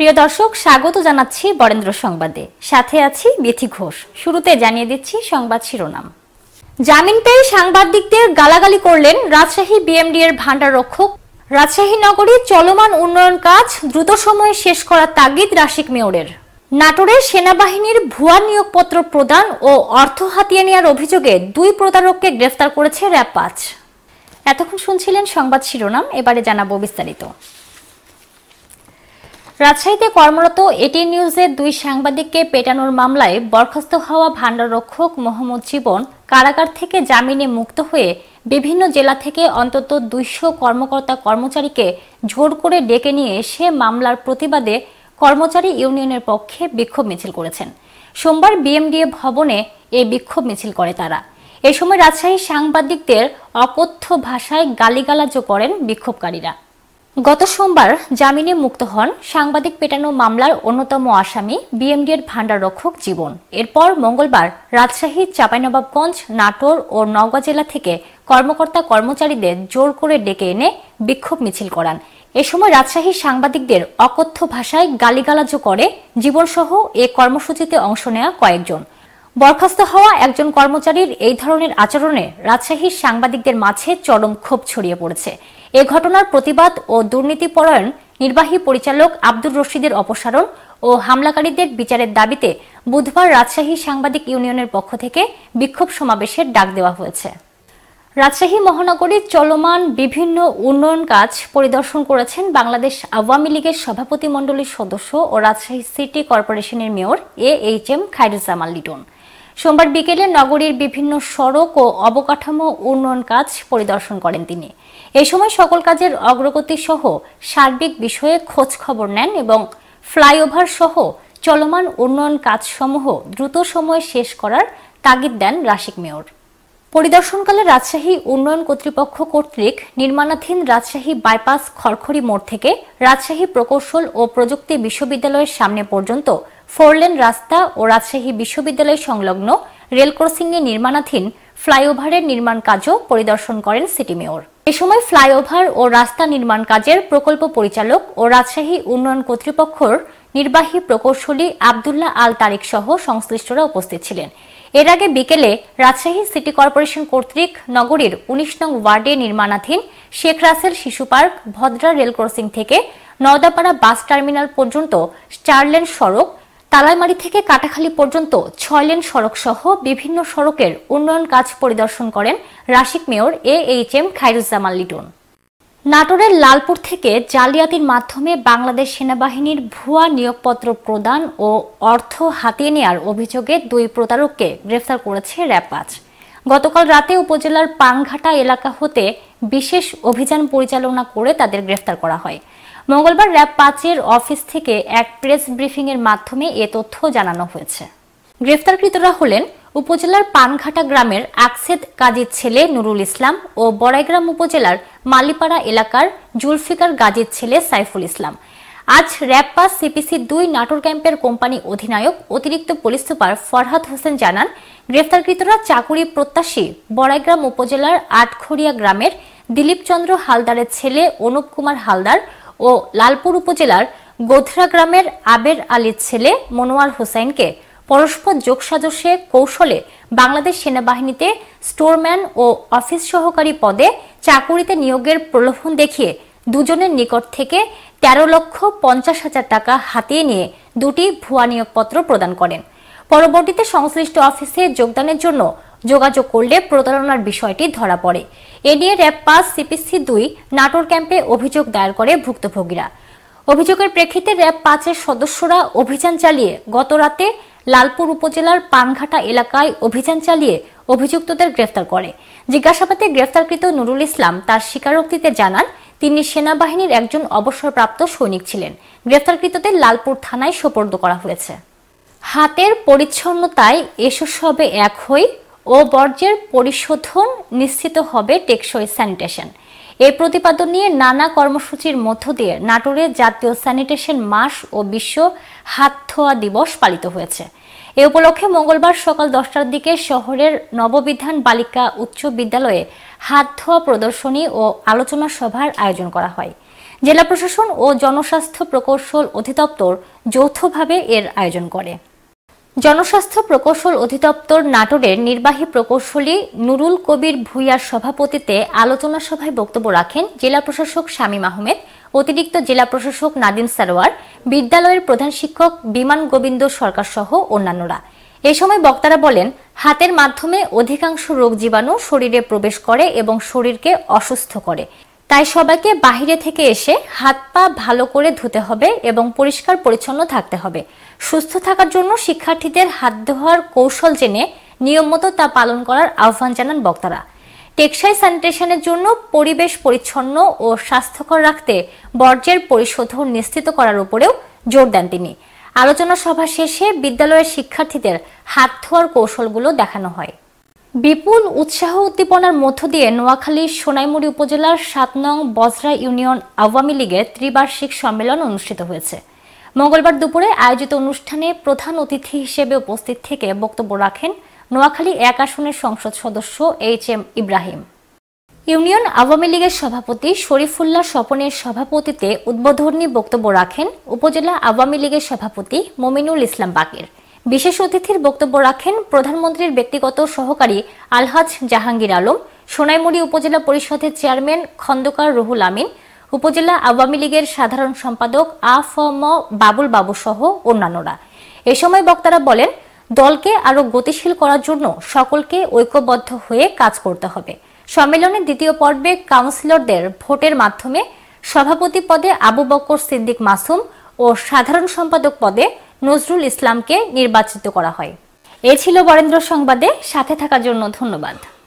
প্রিয় দর্শক স্বাগত জানাচ্ছি বরেন্দ্র সংবাদে সাথে আছি বেথি ঘোষ শুরুতে জানিয়ে দিচ্ছি সংবাদ শিরোনাম জামিন পেয়ে সাংবাদিকদের গালাগালি করলেন রাজশাহী বিএমডি এর ভান্ডার রক্ষক রাজশাহী নগরী চলমান উন্নয়ন কাজ দ্রুত সময়ে শেষ করার তাগিদ রাশিক মেয়রের নাটোরে সেনাবাহিনীর ভুয়া নিয়োগপত্র প্রদান ও অর্থ হাতিয়ে নেওয়ার অভিযোগে দুই প্রতারককে গ্রেফতার করেছে র্যাব পাঁচ এতক্ষণ শুনছিলেন সংবাদ শিরোনাম এবারে জানাবো বিস্তারিত রাজশাহীতে কর্মরত এটি নিউজের দুই সাংবাদিককে পেটানোর মামলায় বরখাস্ত হওয়া রক্ষক মোহাম্মদ জীবন কারাগার থেকে জামিনে মুক্ত হয়ে বিভিন্ন জেলা থেকে অন্তত দুইশো কর্মকর্তা কর্মচারীকে জোর করে ডেকে নিয়ে এসে মামলার প্রতিবাদে কর্মচারী ইউনিয়নের পক্ষে বিক্ষোভ মিছিল করেছেন সোমবার বিএমডিএ ভবনে এই বিক্ষোভ মিছিল করে তারা এ সময় রাজশাহী সাংবাদিকদের অকথ্য ভাষায় গালিগালাজ করেন বিক্ষোভকারীরা গত সোমবার জামিনে মুক্ত হন সাংবাদিক পেটানো মামলার অন্যতম আসামি বিএমডিএর রক্ষক জীবন এরপর মঙ্গলবার রাজশাহী চাঁপাইনবাবগঞ্জ নাটোর ও নওগাঁ জেলা থেকে কর্মকর্তা কর্মচারীদের জোর করে ডেকে এনে বিক্ষোভ মিছিল করান এ সময় রাজশাহীর সাংবাদিকদের অকথ্য ভাষায় গালিগালাজও করে জীবনসহ এ কর্মসূচিতে অংশ নেয়া কয়েকজন বরখাস্ত হওয়া একজন কর্মচারীর এই ধরনের আচরণে রাজশাহীর সাংবাদিকদের মাঝে চরম ক্ষোভ ছড়িয়ে পড়েছে এ ঘটনার প্রতিবাদ ও দুর্নীতিপরায়ণ নির্বাহী পরিচালক আব্দুর রশিদের অপসারণ ও হামলাকারীদের বিচারের দাবিতে বুধবার রাজশাহী সাংবাদিক ইউনিয়নের পক্ষ থেকে বিক্ষোভ সমাবেশের ডাক দেওয়া হয়েছে রাজশাহী মহানগরীর চলমান বিভিন্ন উন্নয়ন কাজ পরিদর্শন করেছেন বাংলাদেশ আওয়ামী লীগের সভাপতিমণ্ডলীর সদস্য ও রাজশাহী সিটি কর্পোরেশনের mayor A H M Khairuzzaman Liton সোমবার বিকেলে নগরীর বিভিন্ন সড়ক ও অবকাঠামো উন্নয়ন কাজ পরিদর্শন করেন তিনি এই সময় সকল কাজের অগ্রগতি সহ সার্বিক বিষয়ে খোঁজ খবর নেন এবং ফ্লাইওভার সহ চলমান উন্নয়ন কাজসমূহ দ্রুত সময়ে শেষ করার তাগিদ দেন রাশিক মেয়র পরিদর্শনকালে রাজশাহী উন্নয়ন কর্তৃপক্ষ কর্তৃক নির্মাণাধীন রাজশাহী বাইপাস খড়খড়ি মোড় থেকে রাজশাহী প্রকৌশল ও প্রযুক্তি বিশ্ববিদ্যালয়ের সামনে পর্যন্ত ফোরলেন রাস্তা ও রাজশাহী বিশ্ববিদ্যালয় সংলগ্ন রেল নির্মাণাধীন ফ্লাইওভারের নির্মাণ কাজও পরিদর্শন করেন সিটি মেয়র এ সময় ফ্লাইওভার ও রাস্তা নির্মাণ কাজের প্রকল্প পরিচালক ও রাজশাহী উন্নয়ন কর্তৃপক্ষর নির্বাহী প্রকৌশলী আবদুল্লাহ আল তারিক সহ সংশ্লিষ্টরা উপস্থিত ছিলেন এর আগে বিকেলে রাজশাহী সিটি কর্পোরেশন কর্তৃক নগরীর উনিশ নং ওয়ার্ডে নির্মাণাধীন শেখ রাসেল শিশু পার্ক ভদ্রা রেল ক্রসিং থেকে নওদাপাড়া বাস টার্মিনাল পর্যন্ত চার লেন সড়ক তালাইমারি থেকে কাটাখালী পর্যন্ত ছয় লেন সড়ক সহ বিভিন্ন সড়কের উন্নয়ন কাজ পরিদর্শন করেন রাশিক mayor A H M Khairuzzaman Liton নাটোরের লালপুর থেকে জালিয়াতির মাধ্যমে বাংলাদেশ সেনাবাহিনীর ভুয়া নিয়োগপত্র প্রদান ও অর্থ হাতিয়ে নেয়ার অভিযোগে দুই প্রতারককে গ্রেফতার করেছে র্যাব পাঁচ গতকাল রাতে উপজেলার পাংঘাটা এলাকা হতে বিশেষ অভিযান পরিচালনা করে তাদের গ্রেফতার করা হয় মঙ্গলবার র্যাব পাঁচের অফিস থেকে এক প্রেস ব্রিফিংয়ের মাধ্যমে এ তথ্য জানানো হয়েছে গ্রেফতারকৃতরা হলেন উপজেলার পানঘাটা গ্রামের আকসেদ গাজীর ছেলে নুরুল ইসলাম ও বড়াইগ্রাম উপজেলার মালিপাড়া এলাকার জুলফিকার গাজীর ছেলে সাইফুল ইসলাম আজ র্যাব সিপিসি দুই নাটোর ক্যাম্পের কোম্পানি অধিনায়ক অতিরিক্ত পুলিশ সুপার ফরহাদ হোসেন জানান গ্রেফতারকৃতরা চাকুরি প্রত্যাশী বড়াইগ্রাম উপজেলার আটখড়িয়া গ্রামের দিলীপচন্দ্র হালদারের ছেলে অনুপ কুমার হালদার ও লালপুর উপজেলার গোধরা গ্রামের আবের আলীর ছেলে মনোয়ার হোসেনকে পরস্পর যোগসাজসে কৌশলে বাংলাদেশ সেনাবাহিনীতে স্টোরম্যান ও অফিস সহকারী পদে চাকুরিতে নিয়োগের প্রলোভন দেখিয়ে দুজনের নিকট থেকে তেরো লক্ষ পঞ্চাশ হাজার টাকা হাতিয়ে নিয়ে দুটি ভুয়া নিয়োগপত্র প্রদান করেন পরবর্তীতে সংশ্লিষ্ট অফিসে যোগদানের জন্য যোগাযোগ করলে প্রতারণার বিষয়টি ধরা পড়ে এ নিয়ে র্যাব পাঁচ সিপিসি দুই নাটোর ক্যাম্পে অভিযোগ দায়ের করে ভুক্তভোগীরা অভিযোগের প্রেক্ষিতে র্যাব পাঁচের সদস্যরা অভিযান চালিয়ে গতরাতে রাতে লালপুর উপজেলার পানঘাটা এলাকায় অভিযান চালিয়ে অভিযুক্তদের গ্রেফতার করে জিজ্ঞাসাবাদে গ্রেফতারকৃত নুরুল ইসলাম তার স্বীকারোক্তিতে জানান তিনি সেনাবাহিনীর একজন অবসরপ্রাপ্ত সৈনিক ছিলেন গ্রেফতারকৃতদের লালপুর থানায় সোপর্দ করা হয়েছে হাতের পরিচ্ছন্নতায় এসো সবে এক হই ও বর্জ্যের পরিশোধন নিশ্চিত হবে টেকসই স্যানিটেশন এই প্রতিপাদন নিয়ে নানা কর্মসূচির মধ্য দিয়ে নাটোরে জাতীয় স্যানিটেশন মাস ও বিশ্ব হাত ধোয়া দিবস পালিত হয়েছে এ উপলক্ষে মঙ্গলবার সকাল দশটার দিকে শহরের নববিধান বালিকা উচ্চ বিদ্যালয়ে হাত ধোয়া প্রদর্শনী ও আলোচনা সভার আয়োজন করা হয় জেলা প্রশাসন ও জনস্বাস্থ্য প্রকৌশল অধিদপ্তর যৌথভাবে এর আয়োজন করে জনস্বাস্থ্য প্রকৌশল অধিদপ্তর নাটোরের নির্বাহী প্রকৌশলী নুরুল কবির ভুইয়ার সভাপতিতে আলোচনা সভায় বক্তব্য রাখেন জেলা প্রশাসক শামীম আহমেদ অতিরিক্ত জেলা প্রশাসক নাদিম সারোয়ার বিদ্যালয়ের প্রধান শিক্ষক বিমান গোবিন্দ সরকার সহ অন্যান্যরা এ সময় বক্তারা বলেন হাতের মাধ্যমে অধিকাংশ রোগ জীবাণু শরীরে প্রবেশ করে এবং শরীরকে অসুস্থ করে তাই সবাইকে বাহিরে থেকে এসে হাত পা ভালো করে ধুতে হবে এবং পরিষ্কার পরিচ্ছন্ন থাকতে হবে সুস্থ থাকার জন্য শিক্ষার্থীদের হাত ধোয়ার কৌশল জেনে নিয়মমতো তা পালন করার আহ্বান জানান বক্তারা টেকসাই স্যানিটেশনের জন্য পরিবেশ পরিচ্ছন্ন ও স্বাস্থ্যকর রাখতে বর্জ্যের পরিশোধন নিশ্চিত করার উপরেও জোর দেন তিনি আলোচনা সভা শেষে বিদ্যালয়ের শিক্ষার্থীদের হাত ধোয়ার কৌশলগুলো দেখানো হয় বিপুল উৎসাহ উদ্দীপনার মধ্য দিয়ে নোয়াখালীর সোনাইমুড়ি উপজেলার সাত নং বজরা ইউনিয়ন আওয়ামী লীগের ত্রিবার্ষিক সম্মেলন অনুষ্ঠিত হয়েছে মঙ্গলবার দুপুরে আয়োজিত অনুষ্ঠানে প্রধান অতিথি হিসেবে উপস্থিত থেকে বক্তব্য রাখেন নোয়াখালী এক আসনের সংসদ সদস্য H M Ibrahim union Awami লীগের সভাপতি শরীফুল্লাহ স্বপনের সভাপতিতে উদ্বোধনী বক্তব্য রাখেন উপজেলা আওয়ামী লীগের সভাপতি মমিনুল ইসলাম বাকের বিশেষ অতিথির বক্তব্য রাখেন প্রধানমন্ত্রীর ব্যক্তিগত সহকারী আলহাজ জাহাঙ্গীর আলম সোনাইমুড়ি উপজেলা পরিষদের চেয়ারম্যান খন্দকার রুহুল আমিন উপজেলা আওয়ামী লীগের সাধারণ সম্পাদক আফম বাবুল বাবু সহ অন্যান্যরা এ সময় বক্তারা বলেন দলকে আরো গতিশীল করার জন্য সকলকে ঐক্যবদ্ধ হয়ে কাজ করতে হবে সম্মেলনের দ্বিতীয় পর্বে কাউন্সিলরদের ভোটের মাধ্যমে সভাপতি পদে আবু বক্কর সিদ্দিক মাসুম ও সাধারণ সম্পাদক পদে নজরুল ইসলামকে নির্বাচিত করা হয় এ ছিল বরেন্দ্র সংবাদে সাথে থাকার জন্য ধন্যবাদ